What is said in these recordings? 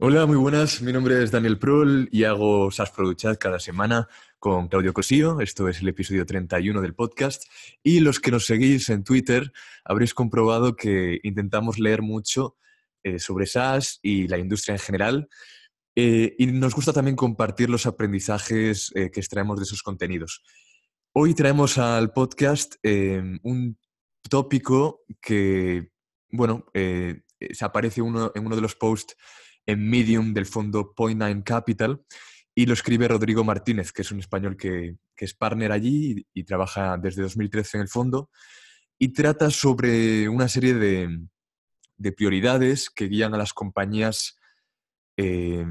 Hola, muy buenas. Mi nombre es Daniel Prol y hago SaaS Product cada semana con Claudio Cosío. Esto es el episodio 31 del podcast. Y los que nos seguís en Twitter habréis comprobado que intentamos leer mucho eh, sobre SaaS y la industria en general. Eh, y nos gusta también compartir los aprendizajes eh, que extraemos de esos contenidos. Hoy traemos al podcast em, un tópico que, bueno, se aparece en uno de los posts en Medium del fondo Point Nine Capital y lo escribe Rodrigo Martínez, que es un español que, es partner allí y, trabaja desde 2013 en el fondo, y trata sobre una serie de, prioridades que guían a las compañías eh,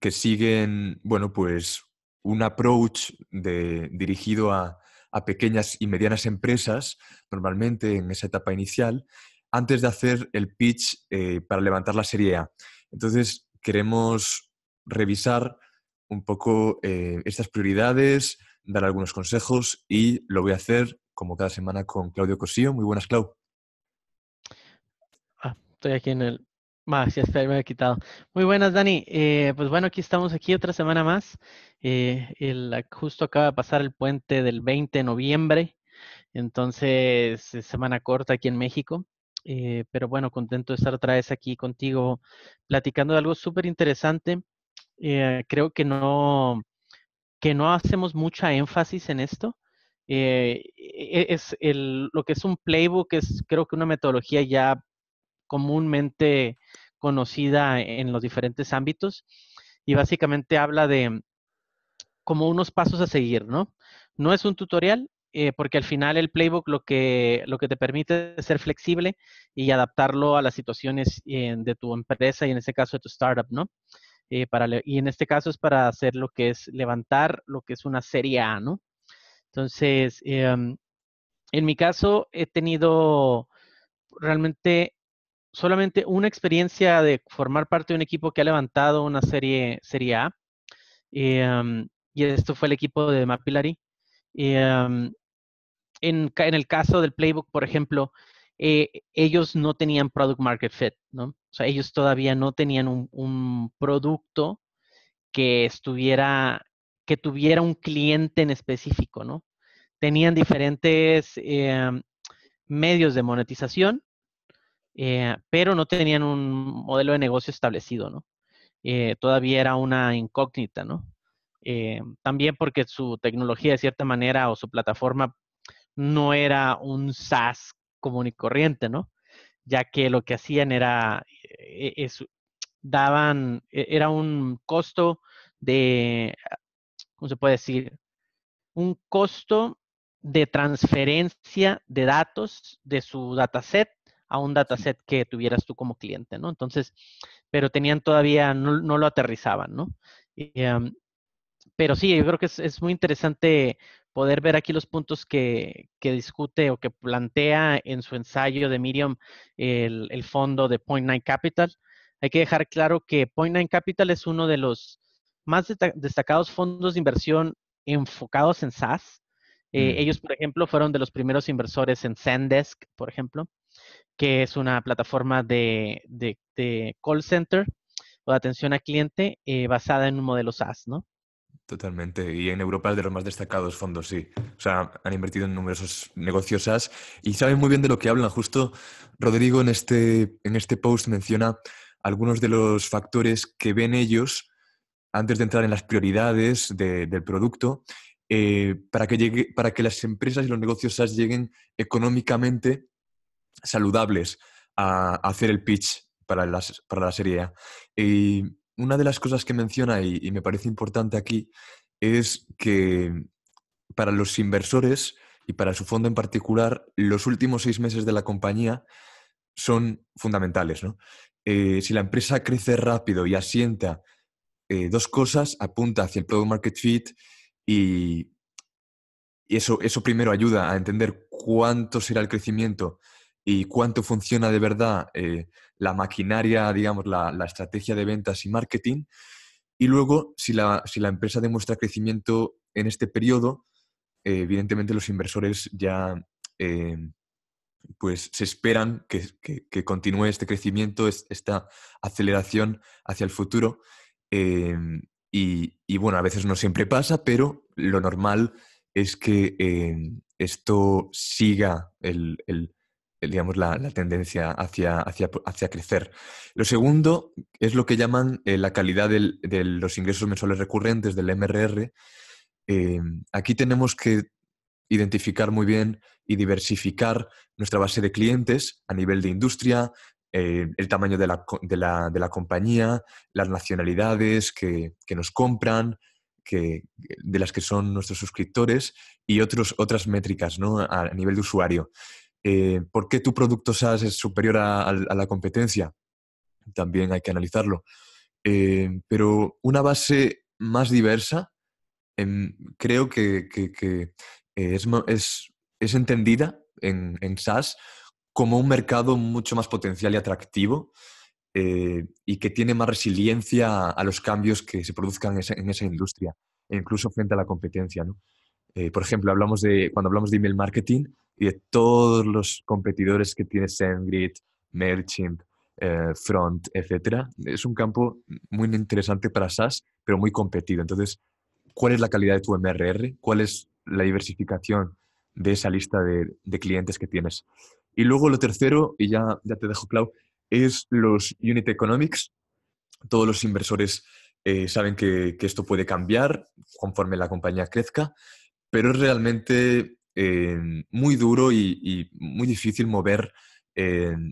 que siguen, bueno, pues un approach dirigido a, pequeñas y medianas empresas, normalmente en esa etapa inicial, antes de hacer el pitch eh, para levantar la serie A. Entonces, queremos revisar un poco eh, estas prioridades, dar algunos consejos y lo voy a hacer como cada semana con Claudio Cosío. Muy buenas, Clau. Ah, estoy aquí en el... Más, ya me he quitado. Muy buenas, Dani. Eh, pues bueno, aquí estamos aquí otra semana más. Eh, el, justo acaba de pasar el puente del 20 de noviembre. Entonces, semana corta aquí en México. Eh, pero bueno, contento de estar otra vez aquí contigo platicando de algo súper interesante. Eh, creo que no, que no hacemos mucha énfasis en esto. Eh, e-, e-, es el, lo que es un playbook, es creo que una metodología ya comúnmente conocida en los diferentes ámbitos y básicamente habla de como unos pasos a seguir, ¿no? No es un tutorial, eh, porque al final el playbook lo que, lo que te permite es ser flexible y adaptarlo a las situaciones eh, de tu empresa y en este caso de tu startup, ¿no? Eh, y en este caso es para hacer lo que es levantar lo que es una serie A, ¿no? Entonces, em, en mi caso he tenido realmente solamente una experiencia de formar parte de un equipo que ha levantado una serie, serie A. Em, y esto fue el equipo de Mapillary. Em, en, el caso del playbook, por ejemplo, eh, ellos no tenían product market fit, ¿no? O sea, ellos todavía no tenían un, producto que estuviera, que tuviera un cliente en específico, ¿no? Tenían diferentes eh, medios de monetización, eh, pero no tenían un modelo de negocio establecido, ¿no? todavía era una incógnita, ¿no? también porque su tecnología de cierta manera o su plataforma no era un SaaS común y corriente, ¿no? Ya que lo que hacían era, eh, es, daban, e, era un costo de, ¿cómo se puede decir? Un costo de transferencia de datos de su dataset a un dataset que tuvieras tú como cliente, ¿no? Entonces, pero tenían todavía, no, lo aterrizaban, ¿no? Em, pero sí, yo creo que es, es muy interesante poder ver aquí los puntos que, discute o que plantea en su ensayo de Miriam el, fondo de Point Nine Capital. Hay que dejar claro que Point Nine Capital es uno de los más destacados fondos de inversión enfocados en SaaS. Eh, mm. Ellos, por ejemplo, fueron de los primeros inversores en Zendesk, por ejemplo, que es una plataforma de, call center o de atención a cliente eh, basada en un modelo SaaS, ¿no? Totalmente. Y en Europa es de los más destacados fondos, sí. O sea, han invertido en numerosos negocios SaaS y saben muy bien de lo que hablan. Justo Rodrigo en este, en este post menciona algunos de los factores que ven ellos antes de entrar en las prioridades del producto eh, para, que llegue, para que las empresas y los negocios SaaS lleguen económicamente saludables a, hacer el pitch para, las, para la serie A. Y una de las cosas que menciona y, me parece importante aquí es que para los inversores y para su fondo en particular, los últimos seis meses de la compañía son fundamentales. Eh, si la empresa crece rápido y asienta eh, dos cosas, apunta hacia el product market fit y, eso, eso primero ayuda a entender cuánto será el crecimiento y cuánto funciona de verdad eh, la maquinaria, digamos, la, estrategia de ventas y marketing. Y luego, si la, empresa demuestra crecimiento en este periodo, eh, evidentemente los inversores ya eh, pues se esperan que, continúe este crecimiento, esta aceleración hacia el futuro. Y, bueno, a veces no siempre pasa, pero lo normal es que esto siga el eh, digamos, la, tendencia hacia, crecer. Lo segundo es lo que llaman eh, la calidad de los ingresos mensuales recurrentes del MRR. Em, aquí tenemos que identificar muy bien y diversificar nuestra base de clientes a nivel de industria, eh, el tamaño de la, compañía, las nacionalidades que, nos compran, de las que son nuestros suscriptores y otras métricas a, nivel de usuario. Eh, por qué tu producto SaaS es superior a, la competencia. También hay que analizarlo. Eh, pero una base más diversa em, creo que, eh, es, entendida en, SaaS como un mercado mucho más potencial y atractivo y que tiene más resiliencia a los cambios que se produzcan en esa, industria e industria, incluso frente a la competencia. por ejemplo, hablamos cuando hablamos de email marketing, y de todos los competidores que tienes SendGrid, Merchant, eh, Front, etc. Es un campo muy interesante para SaaS, pero muy competido. Entonces, ¿cuál es la calidad de tu MRR? ¿Cuál es la diversificación de esa lista de, clientes que tienes? Y luego lo tercero, y ya, ya te dejo, Clau, es los unit economics. Todos los inversores eh, saben que, que, esto puede cambiar conforme la compañía crezca, pero es realmente muy duro y, muy difícil mover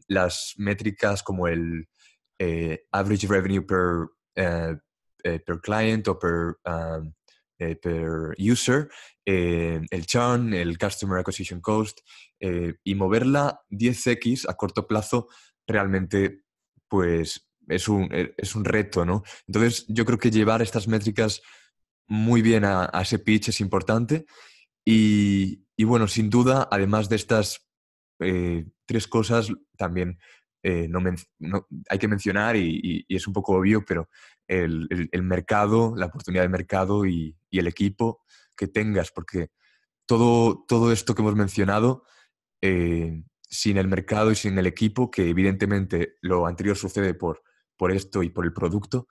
las métricas como el eh, average revenue per, eh, eh, per client o per, per user, el churn, el customer acquisition cost, y moverla 10x a corto plazo realmente pues es un, reto, ¿no? Entonces yo creo que llevar estas métricas muy bien a ese pitch es importante y, bueno, sin duda, además de estas eh, tres cosas, también eh, hay que mencionar, y, es un poco obvio, pero el, mercado, la oportunidad de mercado y, el equipo que tengas, porque todo, esto que hemos mencionado, eh, sin el mercado y sin el equipo, que evidentemente lo anterior sucede por, esto y por el producto,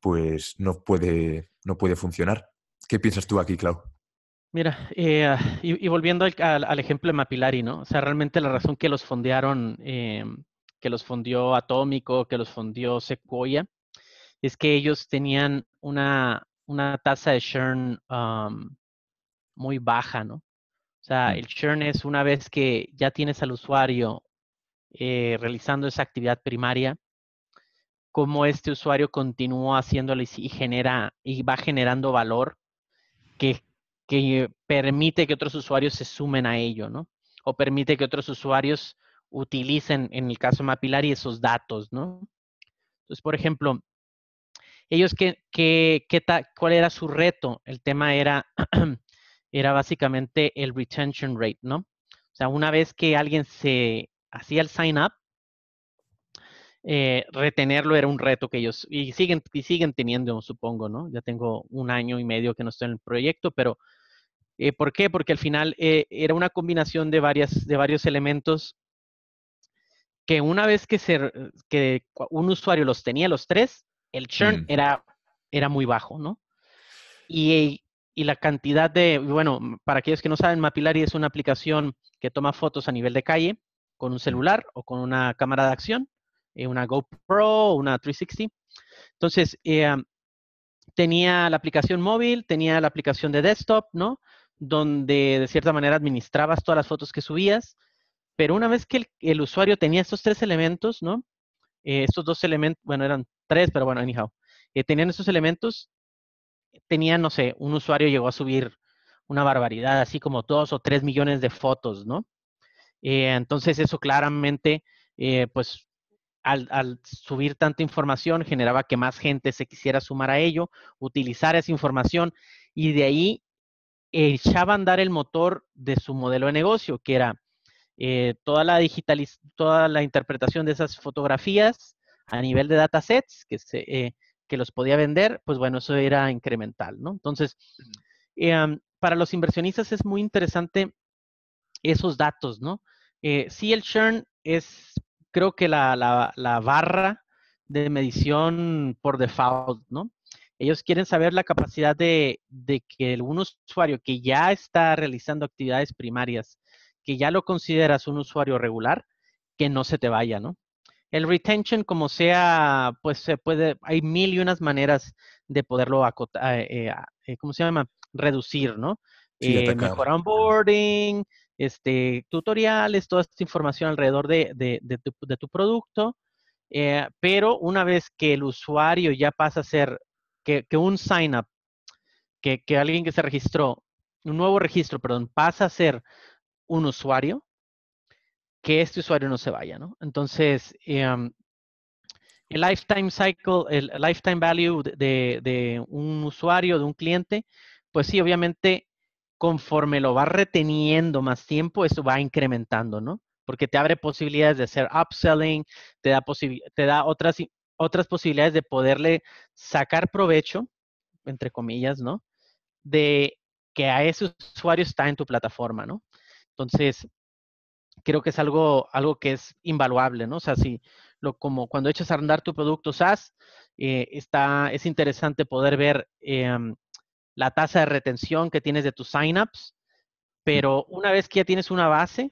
pues no puede, no puede funcionar. ¿Qué piensas tú aquí, Clau? Mira, eh, ah, y, volviendo al, ejemplo de Mapillary, ¿no? O sea, realmente la razón que los fondearon, eh, que los fundió Atómico, que los fundió Sequoia, es que ellos tenían una, tasa de churn muy baja, ¿no? O sea, mm. el churn es una vez que ya tienes al usuario eh, realizando esa actividad primaria, cómo este usuario continúa haciéndolo y genera y va generando valor que que permite que otros usuarios se sumen a ello, ¿no? O permite que otros usuarios utilicen, en el caso de Mapillary, esos datos, ¿no? Entonces, por ejemplo, ellos, que, que, ¿cuál era su reto? El tema era, era básicamente el retention rate, ¿no? O sea, una vez que alguien se hacía el sign up, eh, retenerlo era un reto que ellos, y siguen, y siguen teniendo, supongo, ¿no? Ya tengo un año y medio que no estoy en el proyecto, pero eh, ¿Por qué? Porque al final eh, era una combinación de, varias, de varios elementos que una vez que, que un usuario los tenía los tres, el churn mm. era, era muy bajo, ¿no? Y, y la cantidad de, bueno, para aquellos que no saben, Mapillary es una aplicación que toma fotos a nivel de calle con un mm. celular o con una cámara de acción, eh, una GoPro, una 360. Entonces, tenía la aplicación móvil, tenía la aplicación de desktop, ¿no? donde de cierta manera administrabas todas las fotos que subías, pero una vez que el, usuario tenía estos tres elementos, ¿no? Eh, estos dos elementos, bueno, eran tres, pero bueno, anyhow, eh, tenían estos elementos, tenía, no sé, un usuario llegó a subir una barbaridad, así como dos o tres millones de fotos, ¿no? Eh, entonces eso claramente, pues al, al, subir tanta información generaba que más gente se quisiera sumar a ello, utilizar esa información y de ahí echaba a andar el motor de su modelo de negocio, que era eh, toda, la toda la interpretación de esas fotografías a nivel de datasets que, se, eh, que los podía vender, pues bueno, eso era incremental, ¿no? Entonces, eh, para los inversionistas es muy interesante esos datos, ¿no? sí, el churn es, creo que la barra de medición por default, ¿no? Ellos quieren saber la capacidad de, que un usuario que ya está realizando actividades primarias, que ya lo consideras un usuario regular, que no se te vaya, ¿no? El retention, como sea, pues se puede, hay mil y unas maneras de poderlo acotar, eh, eh, eh, ¿cómo se llama? Reducir, ¿no? Mejor onboarding, este, tutoriales, toda esta información alrededor de tu, producto. pero una vez que el usuario ya pasa a ser que, un sign up, que, alguien que se registró, un nuevo registro, perdón, pasa a ser un usuario, que este usuario no se vaya, ¿no? Entonces, em, el lifetime cycle, el lifetime value de, un usuario, de un cliente, pues sí, obviamente, conforme lo va reteniendo más tiempo, eso va incrementando, ¿no? Porque te abre posibilidades de hacer upselling, te da, te da otras otras posibilidades de poderle sacar provecho, entre comillas, ¿no? De que a ese usuario está en tu plataforma, ¿no? Entonces, creo que es algo, algo que es invaluable, ¿no? O sea, si lo, como cuando echas a andar tu producto SaaS, eh, está, es interesante poder ver em, la tasa de retención que tienes de tus signups, pero una vez que ya tienes una base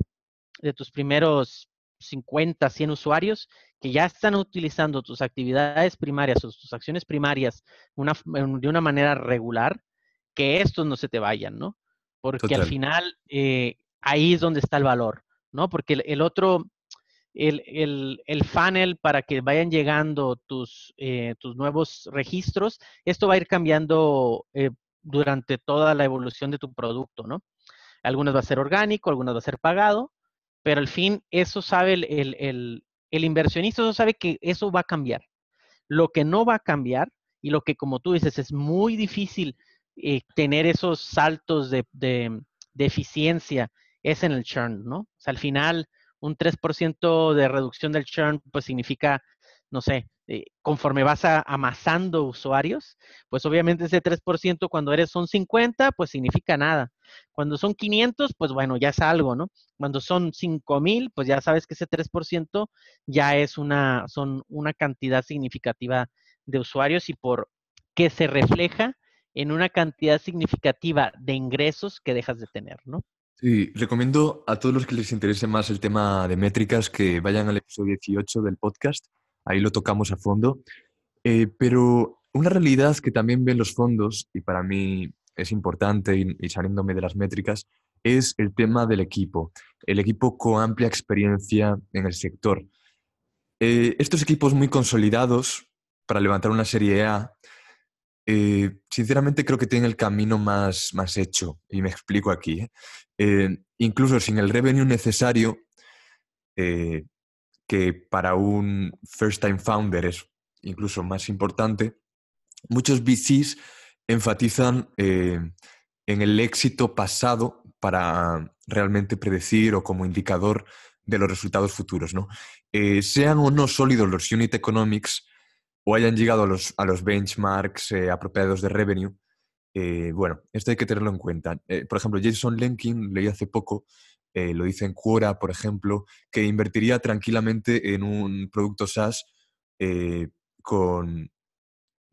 de tus primeros 50, 100 usuarios, que ya están utilizando tus actividades primarias o tus acciones primarias de una manera regular, que estos no se te vayan, ¿no? Porque al final eh, ahí es donde está el valor, ¿no? Porque el, otro, el, el, el, funnel para que vayan llegando tus, eh, tus nuevos registros, esto va a ir cambiando eh, durante toda la evolución de tu producto, ¿no? Algunos va a ser orgánico, algunos va a ser pagado, pero al fin eso sabe el, el inversionista no sabe que eso va a cambiar. Lo que no va a cambiar y lo que, como tú dices, es muy difícil eh, tener esos saltos de, eficiencia es en el churn, ¿no? O sea, al final, un 3% de reducción del churn, pues significa, no sé, eh, conforme vas amasando usuarios, pues obviamente ese 3% cuando eres son 50, pues significa nada. Cuando son 500, pues bueno, ya es algo, ¿no? Cuando son 5000, pues ya sabes que ese 3% ya es una, son una cantidad significativa de usuarios y por qué se refleja en una cantidad significativa de ingresos que dejas de tener, ¿no? Sí, recomiendo a todos los que les interese más el tema de métricas que vayan al episodio 18 del podcast, ahí lo tocamos a fondo. Eh, pero una realidad que también ven los fondos, y para mí es importante y, saliéndome de las métricas, es el tema del equipo, el equipo con amplia experiencia en el sector. Eh, estos equipos muy consolidados para levantar una Serie A, eh, sinceramente creo que tienen el camino más, más hecho, y me explico aquí. ¿eh? incluso sin el revenue necesario, que para un first-time founder es incluso más importante, muchos VCs enfatizan eh, en el éxito pasado para realmente predecir o como indicador de los resultados futuros. ¿no? Eh, sean o no sólidos los unit economics o hayan llegado a los, a los benchmarks eh, apropiados de revenue, bueno, esto hay que tenerlo en cuenta. por ejemplo, Jason Lenkin, leí hace poco, lo dice en Quora, por ejemplo, que invertiría tranquilamente en un producto SaaS con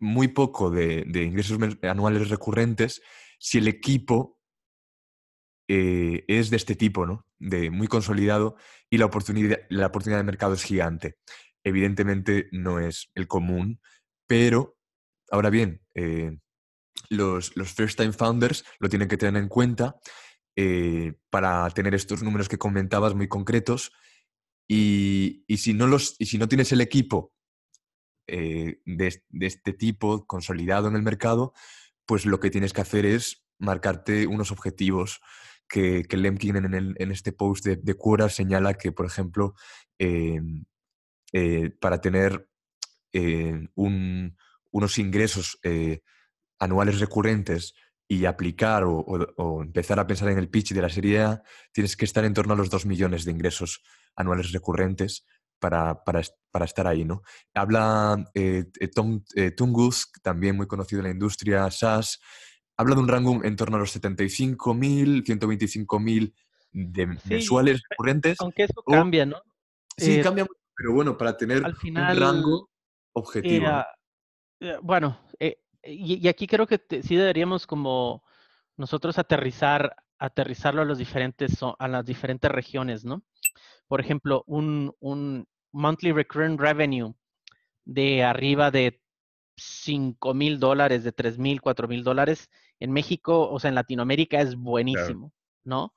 muy poco de, ingresos anuales recurrentes si el equipo eh, es de este tipo, ¿no? De muy consolidado y la oportunidad, la oportunidad de mercado es gigante. Evidentemente no es el común, pero ahora bien, eh, los, first time founders lo tienen que tener en cuenta eh, para tener estos números que comentabas muy concretos. y si no los, y si no tienes el equipo eh, de, este tipo consolidado en el mercado, pues lo que tienes que hacer es marcarte unos objetivos que, Lemkin en, este post de, Quora señala que, por ejemplo, eh, eh, para tener unos ingresos anuales recurrentes y aplicar o, empezar a pensar en el pitch de la serie A, tienes que estar en torno a los 2 millones de ingresos anuales recurrentes para, para, estar ahí, ¿no? Habla eh, eh, Tom eh, Tungus, también muy conocido en la industria SAS, habla de un rango en torno a los 75.000, 125.000 de mensuales recurrentes. Aunque eso cambia, ¿no? Sí, cambia cambia, pero bueno, para tener un rango objetivo. bueno, y, aquí creo que sí deberíamos como nosotros aterrizar aterrizarlo a, los diferentes, a las diferentes regiones, ¿no? Por ejemplo, un, monthly recurrent revenue de arriba de 5 mil dólares, de 3 mil, 4 mil dólares, en México, o sea, en Latinoamérica es buenísimo, ¿no?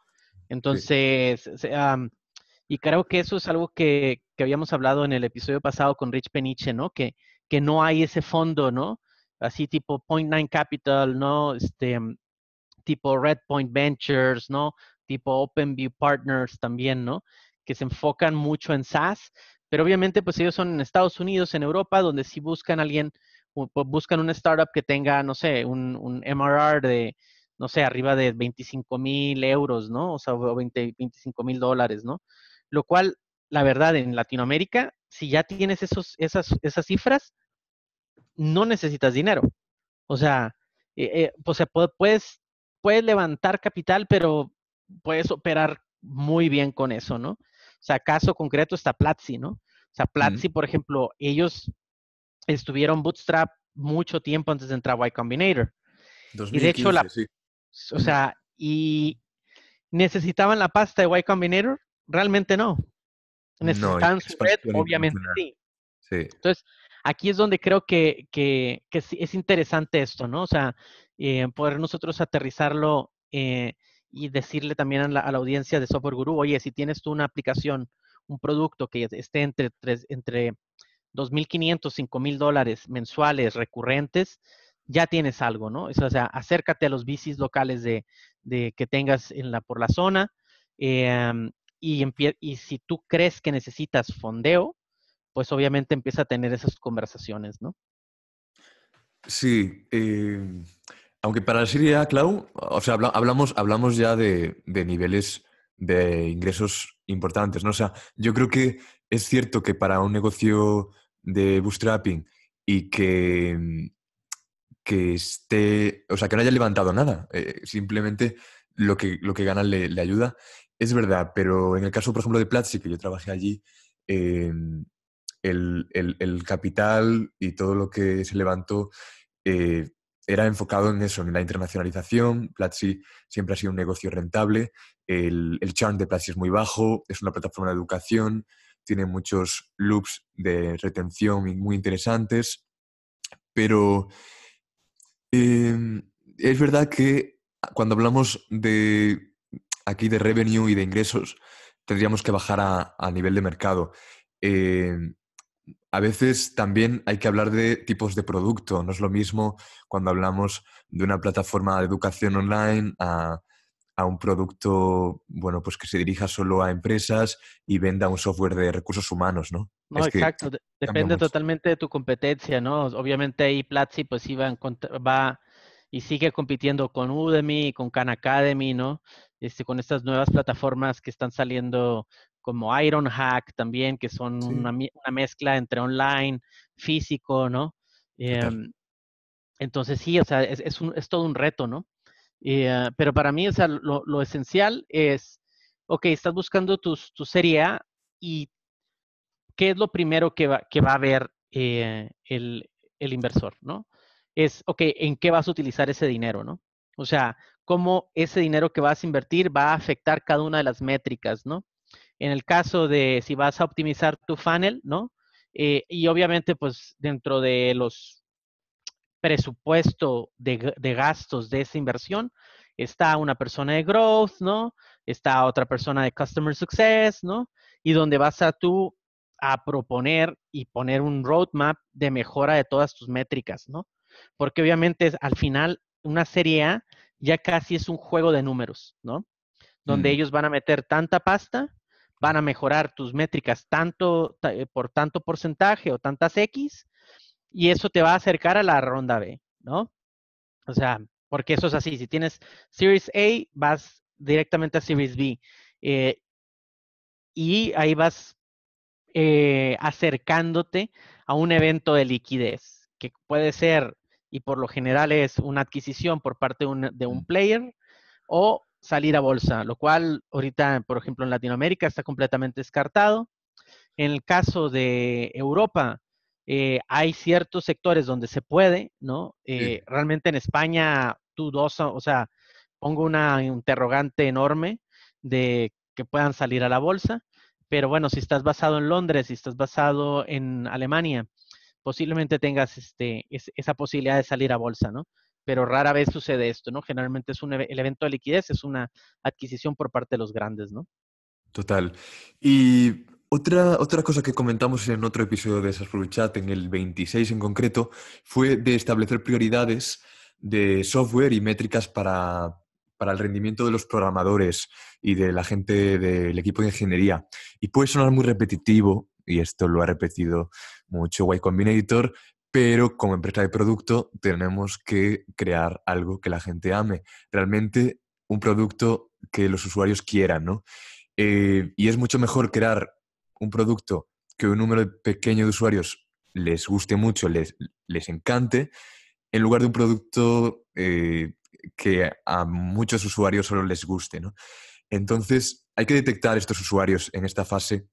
Entonces, y creo que eso es algo que, que, habíamos hablado en el episodio pasado con Rich Peniche, ¿no? Que, que no hay ese fondo, ¿no? Así tipo Point Nine Capital, ¿no? Este, tipo Red Point Ventures, ¿no? Tipo Open View Partners también, ¿no? Que se enfocan mucho en SaaS, pero obviamente, pues ellos son en Estados Unidos, en Europa, donde si buscan alguien, buscan una startup que tenga, no sé, un, MRR de, no sé, arriba de 25 mil euros, ¿no? O sea, 20, 25 mil dólares, ¿no? Lo cual, la verdad, en Latinoamérica, si ya tienes esos, esas, esas cifras, no necesitas dinero. O sea, e, e, puedes, puedes levantar capital, pero puedes operar muy bien con eso, ¿no? O sea, caso concreto está Platzi, ¿no? O sea, Platzi, por ejemplo, ellos estuvieron bootstrap mucho tiempo antes de entrar a Y Combinator. y de hecho, o sea, y necesitaban la pasta de Y Combinator, realmente no. Necesitaban su red, obviamente sí. sí. Entonces, aquí es donde creo que, que, que es interesante esto, ¿no? O sea, eh, poder nosotros aterrizarlo eh, y decirle también a la, audiencia de Software Guru, oye, si tienes tú una aplicación, un producto que esté entre, tres, entre 2.500, 5.000 dólares mensuales recurrentes, ya tienes algo, ¿no? o sea, acércate a los bicis locales de, que tengas en la, por la zona. Em, y, y si tú crees que necesitas fondeo, pues obviamente empieza a tener esas conversaciones, ¿no? Sí, em, aunque para Siria, Clau, o sea, hablamos, hablamos ya de, niveles de ingresos importantes, ¿no? yo creo que es cierto que para un negocio de bootstrapping y que, esté, o sea, que no haya levantado nada, eh, simplemente lo que, lo que gana le, ayuda, es verdad, pero en el caso, por ejemplo, de Platzi, que yo trabajé allí, em, el, capital y todo lo que se levantó eh, era enfocado en eso, en la internacionalización. Platzi siempre ha sido un negocio rentable. El, el de Platzi es muy bajo, es una plataforma de educación, tiene muchos loops de retención muy interesantes, pero em, es verdad que cuando hablamos de aquí de revenue y de ingresos, tendríamos que bajar a, nivel de mercado. Em, a veces también hay que hablar de tipos de producto. No es lo mismo cuando hablamos de una plataforma de educación online a, un producto, bueno, pues que se dirija solo a empresas y venda un software de recursos humanos, ¿no? No, exacto. Depende totalmente de tu competencia, ¿no? Obviamente ahí Platzi pues iba va y sigue compitiendo con Udemy, con Khan Academy, ¿no? Este, con estas nuevas plataformas que están saliendo como Ironhack también, que son una, mezcla entre online, físico, ¿no? Em, entonces sí, o sea, es, todo un reto, ¿no? Eh, pero para mí, o sea, lo, esencial es, ok, estás buscando tu, tu serie A y qué es lo primero que va, que va a ver eh, el, el, inversor, ¿no? Es, ok, ¿en qué vas a utilizar ese dinero, ¿no? O sea, cómo ese dinero que vas a invertir va a afectar cada una de las métricas, ¿no? en el caso de si vas a optimizar tu funnel, ¿no? Eh, y obviamente, pues dentro de los presupuesto de, gastos de esa inversión, está una persona de growth, ¿no? Está otra persona de customer success, ¿no? Y donde vas a tú a proponer y poner un roadmap de mejora de todas tus métricas, ¿no? Porque obviamente al final una serie A ya casi es un juego de números, ¿no? Donde mm. ellos van a meter tanta pasta van a mejorar tus métricas tanto eh, por tanto porcentaje o tantas X, y eso te va a acercar a la ronda B, ¿no? O sea, porque eso es así. Si tienes Series A, vas directamente a Series B. Eh, y ahí vas eh, acercándote a un evento de liquidez, que puede ser, y por lo general es una adquisición por parte de un, de un player, o salir a bolsa, lo cual ahorita, por ejemplo, en Latinoamérica está completamente descartado. En el caso de Europa, eh, hay ciertos sectores donde se puede, ¿no? Eh, realmente en España, dos, o sea, pongo una interrogante enorme de que puedan salir a la bolsa, pero bueno, si estás basado en Londres, si estás basado en Alemania, posiblemente tengas este, esa posibilidad de salir a bolsa, ¿no? pero rara vez sucede esto, ¿no? Generalmente es un, el evento de liquidez, es una adquisición por parte de los grandes, ¿no? Total. Y otra, otra cosa que comentamos en otro episodio de Sasfru Chat, en el 26 en concreto, fue de establecer prioridades de software y métricas para, para el rendimiento de los programadores y de la gente del equipo de ingeniería. Y puede sonar muy repetitivo, y esto lo ha repetido mucho Y Combinator, pero como empresa de producto tenemos que crear algo que la gente ame, realmente un producto que los usuarios quieran, ¿no? Eh, y es mucho mejor crear un producto que un número pequeño de usuarios les guste mucho, les, les encante, en lugar de un producto eh, que a muchos usuarios solo les guste. ¿no? Entonces, hay que detectar estos usuarios en esta fase,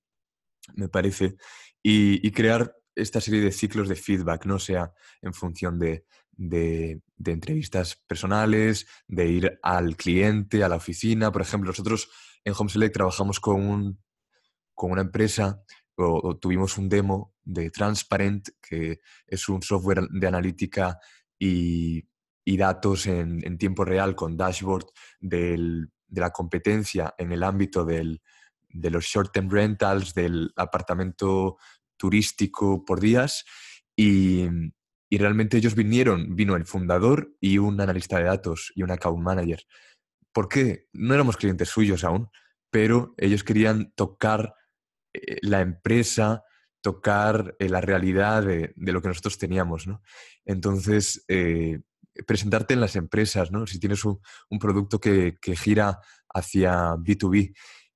me parece, y crear esta serie de ciclos de feedback, ¿no? Sea en función de, de, entrevistas personales, de ir al cliente, a la oficina. Por ejemplo, nosotros en Homeselect trabajamos con, con una empresa o, tuvimos un demo de Transparent, que es un software de analítica y, datos en, tiempo real con dashboard de la competencia en el ámbito de los short-term rentals, del apartamento turístico por días y, realmente ellos vinieron, vino el fundador y un analista de datos y un account manager. ¿Por qué? No éramos clientes suyos aún, pero ellos querían tocar eh, la empresa, tocar eh, la realidad de, lo que nosotros teníamos, Entonces, eh, presentarte en las empresas, ¿no? Si tienes un, producto que, gira hacia B2B.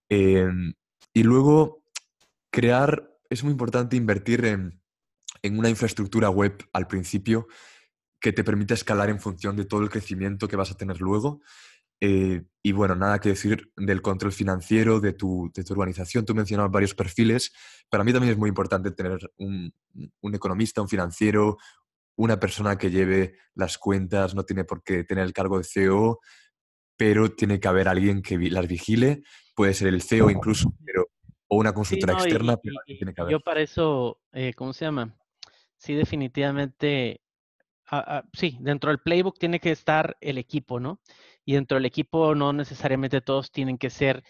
Em, y luego crear es muy importante invertir en, una infraestructura web al principio que te permita escalar en función de todo el crecimiento que vas a tener luego. Eh, y bueno, nada que decir del control financiero, de tu, de tu organización. Tú mencionabas varios perfiles. Para mí también es muy importante tener un, un economista, un financiero, una persona que lleve las cuentas, no tiene por qué tener el cargo de CEO, pero tiene que haber alguien que las vigile. Puede ser el CEO incluso, pero o una consultora externa, tiene que haber. Yo para eso, eh, ¿cómo se llama? Sí, definitivamente, sí, dentro del playbook tiene que estar el equipo, ¿no? Y dentro del equipo no necesariamente todos tienen que ser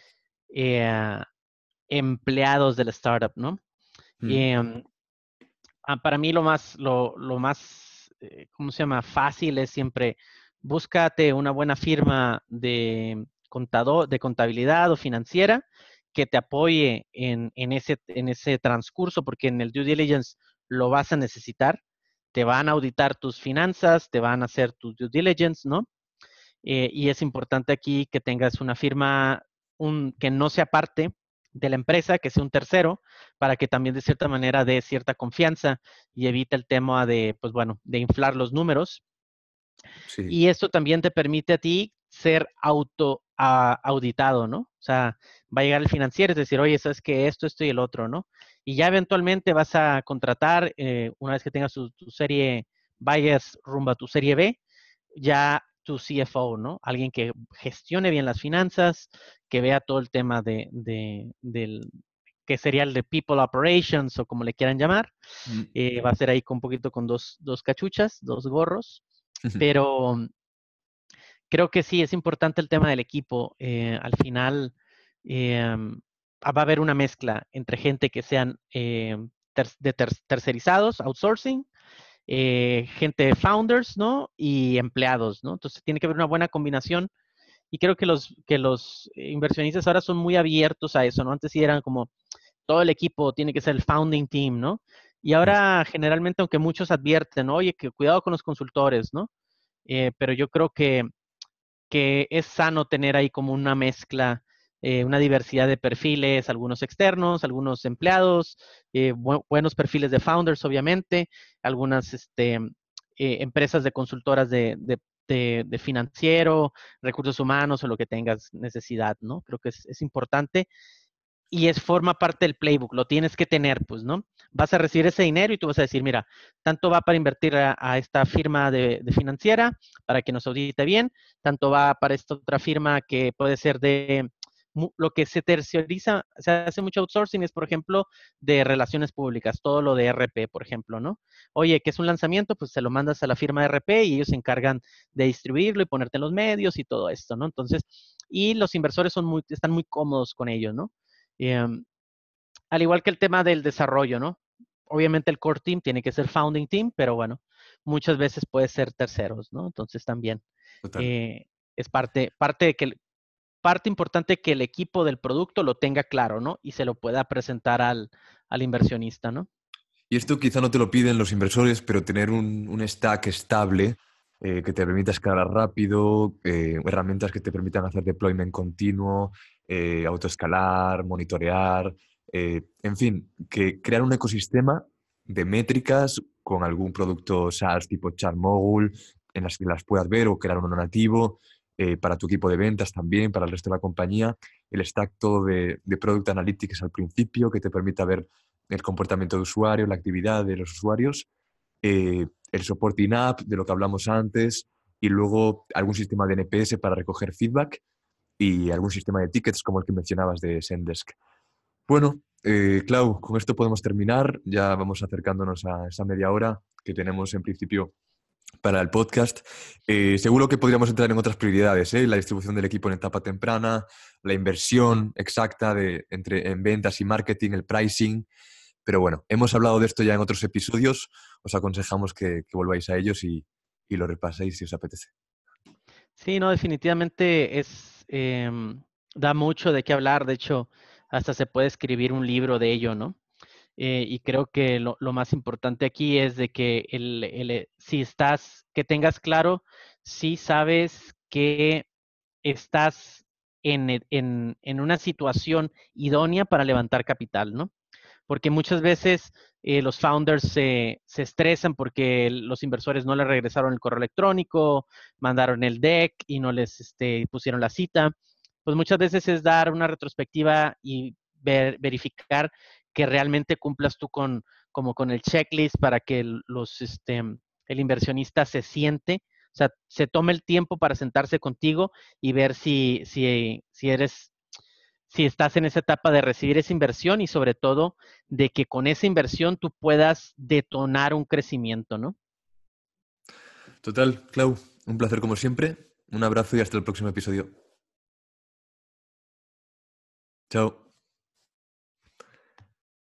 eh, empleados de la startup, ¿no? Y mm. em, ah, para mí lo más, lo, más, eh, ¿cómo se llama? Fácil es siempre, búscate una buena firma de, contador, de contabilidad o financiera que te apoye en, en, ese, en ese transcurso, porque en el due diligence lo vas a necesitar. Te van a auditar tus finanzas, te van a hacer tu due diligence, ¿no? Eh, y es importante aquí que tengas una firma un, que no sea parte de la empresa, que sea un tercero, para que también de cierta manera dé cierta confianza y evite el tema de, pues bueno, de inflar los números. Y esto también te permite a ti ser auto ah, auditado, ¿no? O sea, va a llegar el financiero es decir, oye, sabes que esto, esto y el otro, ¿no? Y ya eventualmente vas a contratar, eh, una vez que tengas tu, serie, vayas rumbo a tu serie B, ya tu CFO, ¿no? Alguien que gestione bien las finanzas, que vea todo el tema de, del, que sería el de People Operations o como le quieran llamar. Mm. Eh, va a ser ahí con un poquito con dos, dos cachuchas, dos gorros. Pero creo que sí, es importante el tema del equipo. Eh, al final em, ah, va a haber una mezcla entre gente que sean eh, de tercerizados, outsourcing, eh, gente de founders, ¿no? Y empleados, ¿no? Entonces tiene que haber una buena combinación. Y creo que los, que los inversionistas ahora son muy abiertos a eso, ¿no? Antes sí eran como todo el equipo tiene que ser el founding team, ¿no? Y ahora generalmente, aunque muchos advierten, oye, que cuidado con los consultores, ¿no? pero yo creo que que es sano tener ahí como una mezcla, eh, una diversidad de perfiles, algunos externos, algunos empleados, eh, buenos perfiles de founders, obviamente, algunas este, em, eh, empresas de consultoras de, de, financiero, recursos humanos o lo que tengas necesidad, ¿no? Creo que es importante y es forma parte del playbook, lo tienes que tener, pues, ¿no? Vas a recibir ese dinero y tú vas a decir, mira, tanto va para invertir a, esta firma de, financiera para que nos audite bien, tanto va para esta otra firma que puede ser de lo que se tercioriza, se hace mucho outsourcing es, por ejemplo, de relaciones públicas, todo lo de RP, por ejemplo, ¿no? Oye, que es un lanzamiento, pues se lo mandas a la firma de RP y ellos se encargan de distribuirlo y ponerte en los medios y todo esto, ¿no? Entonces, y los inversores son muy, están muy cómodos con ellos, ¿no? Em, al igual que el tema del desarrollo, ¿no? Obviamente el core team tiene que ser founding team, pero bueno, muchas veces puede ser terceros, ¿no? Entonces también eh, es parte, parte de que parte importante que el equipo del producto lo tenga claro, ¿no? Y se lo pueda presentar al, inversionista, ¿no? Y esto quizá no te lo piden los inversores, pero tener un stack estable eh, que te permita escalar rápido, eh, herramientas que te permitan hacer deployment continuo, eh, autoescalar, monitorear, en fin, que crear un ecosistema de métricas con algún producto SaaS tipo Charmogul en las que las puedas ver o crear uno nativo para tu equipo de ventas también, para el resto de la compañía. El stack de, Product Analytics al principio que te permita ver el comportamiento de usuario, la actividad de los usuarios eh, el soporte in-app de lo que hablamos antes y luego algún sistema de NPS para recoger feedback y algún sistema de tickets como el que mencionabas de Sendesk. Bueno, eh, Clau, con esto podemos terminar. Ya vamos acercándonos a esa media hora que tenemos en principio para el podcast. Eh, seguro que podríamos entrar en otras prioridades, la distribución del equipo en etapa temprana, la inversión exacta de, entre, en ventas y marketing, el pricing, pero bueno, hemos hablado de esto ya en otros episodios, os aconsejamos que, volváis a ellos y, lo repaséis si os apetece. Sí, no, definitivamente es, em, da mucho de qué hablar, de hecho, hasta se puede escribir un libro de ello, ¿no? Eh, y creo que lo, más importante aquí es de que el, el, eh, si estás, que tengas claro, si sabes que estás en, en, una situación idónea para levantar capital, ¿no? porque muchas veces eh, los founders se, estresan porque los inversores no les regresaron el correo electrónico, mandaron el deck y no les este, pusieron la cita. Pues muchas veces es dar una retrospectiva y verificar que realmente cumplas tú con, como con el checklist para que los, este, el inversionista se siente, o sea, se tome el tiempo para sentarse contigo y ver si, si, si eres si estás en esa etapa de recibir esa inversión y sobre todo de que con esa inversión tú puedas detonar un crecimiento, ¿no? Total, Clau, un placer como siempre, un abrazo y hasta el próximo episodio. Chao.